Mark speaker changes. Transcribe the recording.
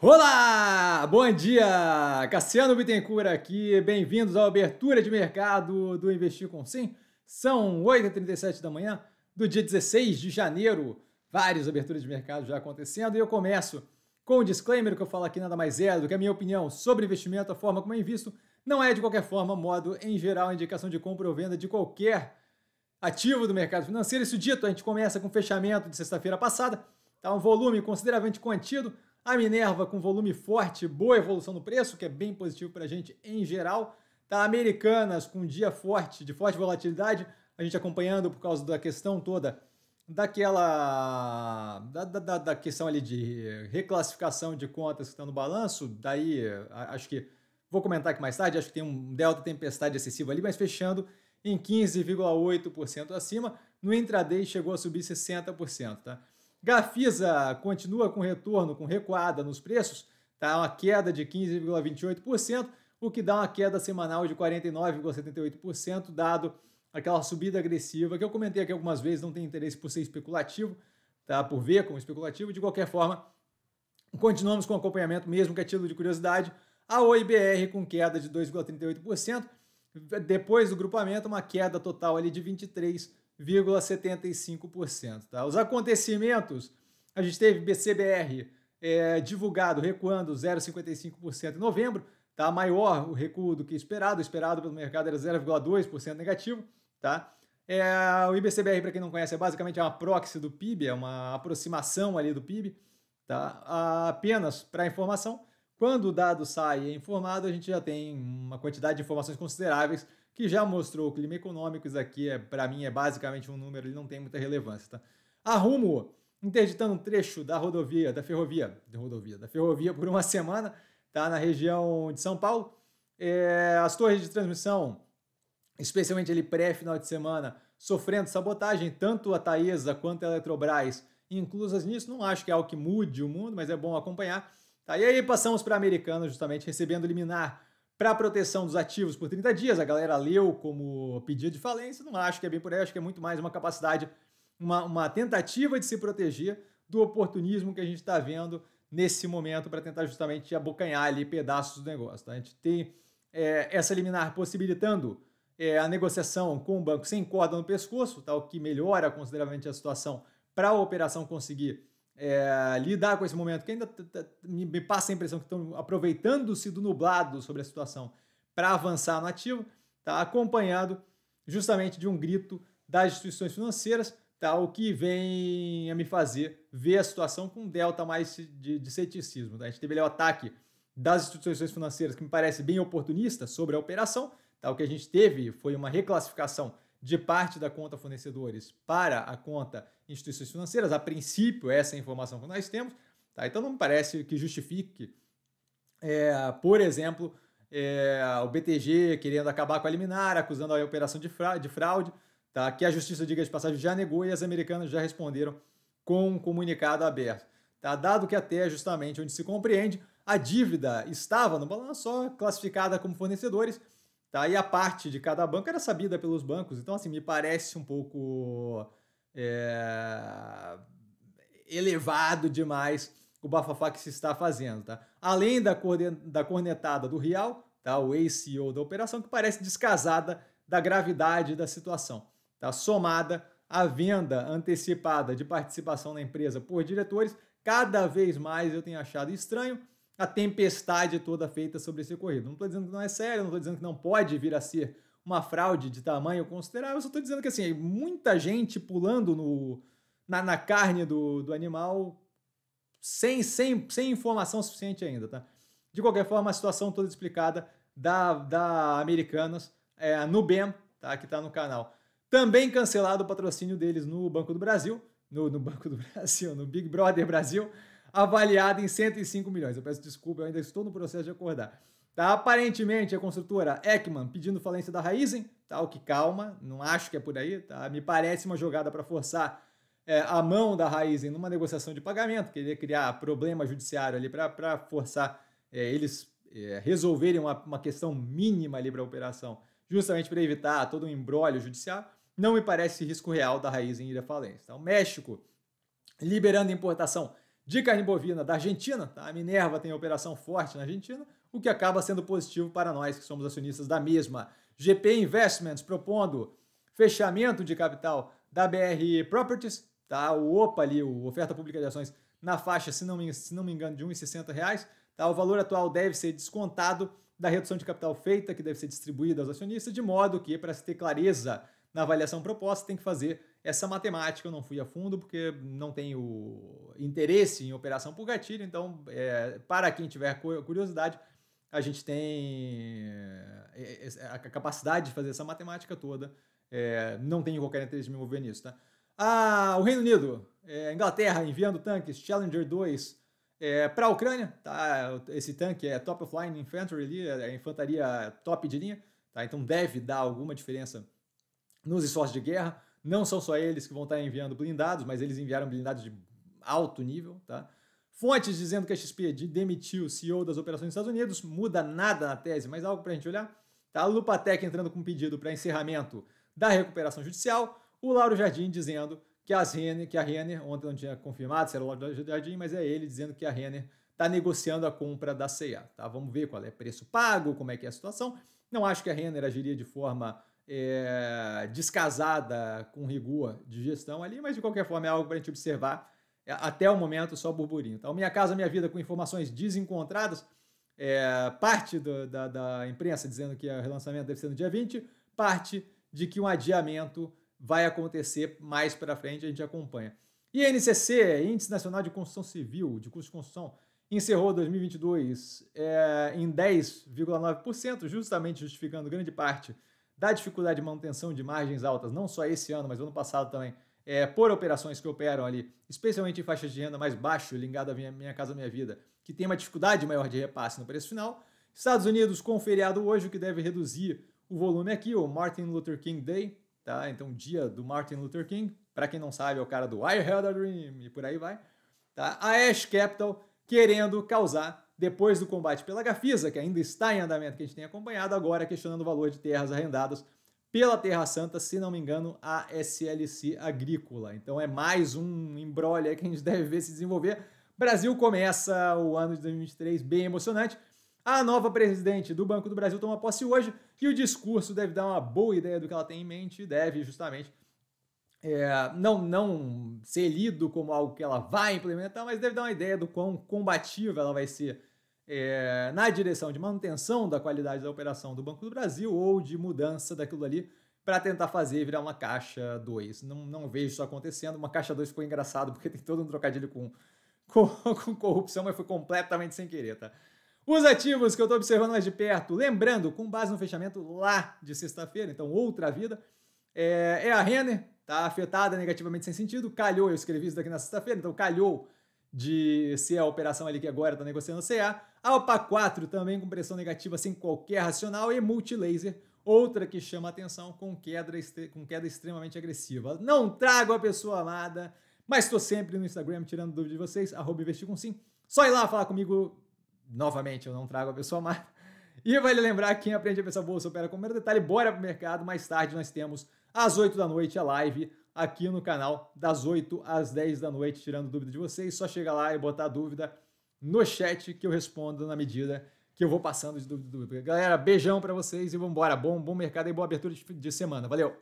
Speaker 1: Olá! Bom dia! Cassiano Bittencourt aqui. Bem-vindos à abertura de mercado do Investir com Sim. São 8h37 da manhã do dia 16 de janeiro. Várias aberturas de mercado já acontecendo e eu começo com o um disclaimer que eu falo aqui nada mais é do que a minha opinião sobre investimento, a forma como eu invisto, não é de qualquer forma, modo em geral, indicação de compra ou venda de qualquer ativo do mercado financeiro. Isso dito, a gente começa com o fechamento de sexta-feira passada, tá um volume consideravelmente contido, a Minerva com volume forte, boa evolução no preço, que é bem positivo para a gente em geral. Tá? Americanas com um dia forte, de forte volatilidade, a gente acompanhando por causa da questão toda daquela. da, da, da questão ali de reclassificação de contas que está no balanço. Daí, acho que. Vou comentar aqui mais tarde, acho que tem um delta tempestade excessivo ali, mas fechando em 15,8% acima. No intraday chegou a subir 60%, tá? Gafisa continua com retorno, com recuada nos preços, tá? uma queda de 15,28%, o que dá uma queda semanal de 49,78%, dado aquela subida agressiva que eu comentei aqui algumas vezes, não tem interesse por ser especulativo, tá? por ver como especulativo. De qualquer forma, continuamos com acompanhamento, mesmo que a título de curiosidade, a OIBR com queda de 2,38%, depois do grupamento, uma queda total ali de 23%. 0,75%. Tá? Os acontecimentos, a gente teve BCBR é, divulgado recuando 0,55% em novembro, tá? maior o recuo do que esperado, o esperado pelo mercado era 0,2% negativo. Tá? É, o IBCBR, para quem não conhece, é basicamente uma proxy do PIB, é uma aproximação ali do PIB. Tá? Apenas para informação, quando o dado sai é informado, a gente já tem uma quantidade de informações consideráveis que já mostrou o clima econômico. Isso aqui, é, para mim, é basicamente um número, ele não tem muita relevância. Tá? Arrumo, interditando um trecho da rodovia, da ferrovia, da rodovia, da ferrovia por uma semana, tá? na região de São Paulo. É, as torres de transmissão, especialmente ali pré-final de semana, sofrendo sabotagem, tanto a Taesa quanto a Eletrobras inclusas nisso. Não acho que é algo que mude o mundo, mas é bom acompanhar. Tá? E aí passamos para a Americana, justamente recebendo liminar para proteção dos ativos por 30 dias. A galera leu como pedido de falência, não acho que é bem por aí, acho que é muito mais uma capacidade, uma, uma tentativa de se proteger do oportunismo que a gente está vendo nesse momento para tentar justamente abocanhar ali pedaços do negócio. Tá? A gente tem é, essa liminar possibilitando é, a negociação com o banco sem corda no pescoço, tá? o que melhora consideravelmente a situação para a operação conseguir é, lidar com esse momento, que ainda me passa a impressão que estão aproveitando-se do nublado sobre a situação para avançar no ativo, tá? acompanhado justamente de um grito das instituições financeiras, tá? o que vem a me fazer ver a situação com um delta mais de, de ceticismo. Tá? A gente teve ali o ataque das instituições financeiras, que me parece bem oportunista sobre a operação. Tá? O que a gente teve foi uma reclassificação de parte da conta fornecedores para a conta instituições financeiras. A princípio, essa é a informação que nós temos. Tá? Então, não me parece que justifique, é, por exemplo, é, o BTG querendo acabar com a liminar, acusando a operação de fraude, de fraude tá? que a Justiça, diga de passagem, já negou e as americanas já responderam com um comunicado aberto. Tá? Dado que até justamente onde se compreende, a dívida estava no balanço só classificada como fornecedores, Tá? E a parte de cada banco era sabida pelos bancos. Então, assim, me parece um pouco é, elevado demais o bafafá que se está fazendo. Tá? Além da, da cornetada do Real, tá? o ex-CEO da operação, que parece descasada da gravidade da situação. Tá? Somada à venda antecipada de participação na empresa por diretores, cada vez mais eu tenho achado estranho a tempestade toda feita sobre esse ocorrido. Não estou dizendo que não é sério, não estou dizendo que não pode vir a ser uma fraude de tamanho considerável, só estou dizendo que assim, muita gente pulando no, na, na carne do, do animal sem, sem, sem informação suficiente ainda, tá? De qualquer forma, a situação toda explicada da, da Americanas, é, a tá? que está no canal. Também cancelado o patrocínio deles no Banco do Brasil, no, no Banco do Brasil, no Big Brother Brasil, avaliada em 105 milhões. Eu peço desculpa, eu ainda estou no processo de acordar. Tá? Aparentemente, a construtora Ekman pedindo falência da Raizen, tá? o que calma, não acho que é por aí. Tá? Me parece uma jogada para forçar é, a mão da Raizen numa negociação de pagamento, querer criar problema judiciário ali para forçar é, eles é, resolverem uma, uma questão mínima ali para a operação, justamente para evitar todo um embrólio judiciário. Não me parece risco real da Raizen ir à falência. Tá? O então, México liberando importação de carne bovina da Argentina. Tá? A Minerva tem operação forte na Argentina, o que acaba sendo positivo para nós que somos acionistas da mesma. GP Investments propondo fechamento de capital da BR Properties, tá? O OPA ali, o oferta pública de ações na faixa, se não me, se não me engano, de R$ 1,60, tá? O valor atual deve ser descontado da redução de capital feita, que deve ser distribuída aos acionistas, de modo que, para se ter clareza na avaliação proposta tem que fazer essa matemática. Eu não fui a fundo porque não tenho interesse em operação por gatilho, então, é, para quem tiver curiosidade, a gente tem é, é, a capacidade de fazer essa matemática toda. É, não tenho qualquer interesse em me envolver nisso, tá? Ah, o Reino Unido, é, Inglaterra enviando tanques Challenger 2 é, para a Ucrânia, tá? Esse tanque é top of line infantry ali, é, é infantaria top de linha, tá? Então deve dar alguma diferença nos esforços de guerra. Não são só eles que vão estar enviando blindados, mas eles enviaram blindados de alto nível, tá? Fontes dizendo que a XP demitiu o CEO das operações dos Estados Unidos, muda nada na tese, mas algo para a gente olhar. Tá? A Lupatec entrando com um pedido para encerramento da recuperação judicial. O Lauro Jardim dizendo que, as Renner, que a Renner, ontem não tinha confirmado se era o Lauro Jardim, mas é ele dizendo que a Renner está negociando a compra da CEA. Tá? Vamos ver qual é o preço pago, como é que é a situação. Não acho que a Renner agiria de forma é, descasada com rigor de gestão ali, mas de qualquer forma é algo para a gente observar é, até o momento só burburinho. Então, Minha Casa Minha Vida com informações desencontradas, é, parte do, da, da, imprensa dizendo que o relançamento deve ser no dia 20, parte de que um adiamento vai acontecer mais para frente, a gente acompanha. E a INCC, Índice Nacional de Construção Civil, de Custo de Construção, encerrou 2022 é, em 10,9%, justamente justificando grande parte da dificuldade de manutenção de margens altas, não só esse ano, mas ano passado também, é, por operações que operam ali, especialmente em faixas de renda mais baixo, ligada à minha, minha Casa Minha Vida, que tem uma dificuldade maior de repasse no preço final. Estados Unidos com feriado hoje, o que deve reduzir o volume aqui, o Martin Luther King Day, tá? Então, dia do Martin Luther King, para quem não sabe, é o cara do I Had a Dream e por aí vai. Tá? A Ash Capital querendo causar depois do combate pela Gafisa, que ainda está em andamento, que a gente tem acompanhado, agora questionando o valor de terras arrendadas pela Terra Santa, se não me engano, a SLC Agrícola. Então é mais um embrolho que a gente deve ver se desenvolver. Brasil começa o ano de 2023 bem emocionante. A nova presidente do Banco do Brasil toma posse hoje e o discurso deve dar uma boa ideia do que ela tem em mente deve justamente é, não, não ser lido como algo que ela vai implementar, mas deve dar uma ideia do quão combativa ela vai ser é, na direção de manutenção da qualidade da operação do Banco do Brasil ou de mudança daquilo ali para tentar fazer virar uma caixa 2. Não, não vejo isso acontecendo. Uma caixa 2 foi engraçado porque tem todo um trocadilho com, com, com corrupção, mas foi completamente sem querer, tá? Os ativos que eu estou observando mais de perto, lembrando, com base no fechamento lá de sexta-feira, então outra vida, é, é a Renner, tá afetada negativamente sem sentido, calhou, eu escrevi isso daqui na sexta-feira, então calhou de se é a operação ali que agora está negociando CA, Alpa 4 também com pressão negativa sem qualquer racional e Multilaser, outra que chama atenção com queda, com queda extremamente agressiva. Não trago a pessoa amada, mas estou sempre no Instagram tirando dúvida de vocês, arroba investir com sim. Só ir lá falar comigo novamente, eu não trago a pessoa amada. E vale lembrar quem aprende a pensar bolsa opera com o detalhe, bora pro mercado, mais tarde nós temos às 8 da noite a live aqui no canal, das 8 às 10 da noite, tirando dúvida de vocês. Só chega lá e botar a dúvida no chat que eu respondo na medida que eu vou passando de dúvida. Galera, beijão para vocês e vamos embora. Bom, bom mercado e boa abertura de semana. Valeu!